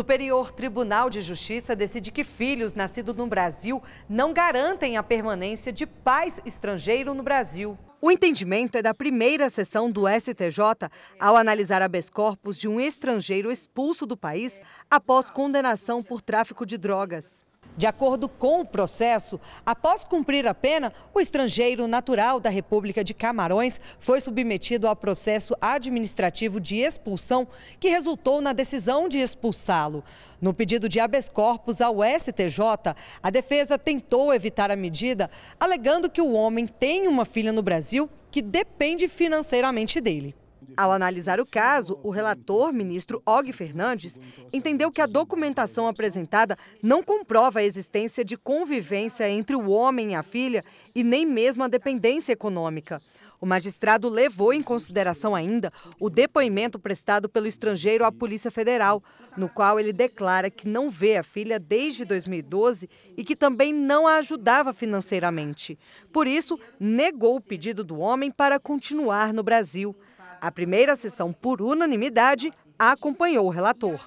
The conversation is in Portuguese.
Superior Tribunal de Justiça decide que filhos nascidos no Brasil não garantem a permanência de pais estrangeiro no Brasil. O entendimento é da primeira sessão do STJ ao analisar habeas corpus de um estrangeiro expulso do país após condenação por tráfico de drogas. De acordo com o processo, após cumprir a pena, o estrangeiro natural da República de Camarões foi submetido ao processo administrativo de expulsão que resultou na decisão de expulsá-lo. No pedido de habeas corpus ao STJ, a defesa tentou evitar a medida, alegando que o homem tem uma filha no Brasil que depende financeiramente dele. Ao analisar o caso, o relator, ministro Og Fernandes, entendeu que a documentação apresentada não comprova a existência de convivência entre o homem e a filha e nem mesmo a dependência econômica. O magistrado levou em consideração ainda o depoimento prestado pelo estrangeiro à Polícia Federal, no qual ele declara que não vê a filha desde 2012 e que também não a ajudava financeiramente. Por isso, negou o pedido do homem para continuar no Brasil. A primeira sessão, por unanimidade, acompanhou o relator.